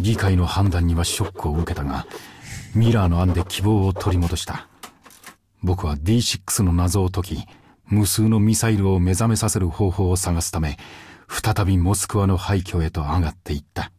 議会の判断にはショックを受けたが、ミラーの案で希望を取り戻した。僕は D6 の謎を解き、無数のミサイルを目覚めさせる方法を探すため、再びモスクワの廃墟へと上がっていった。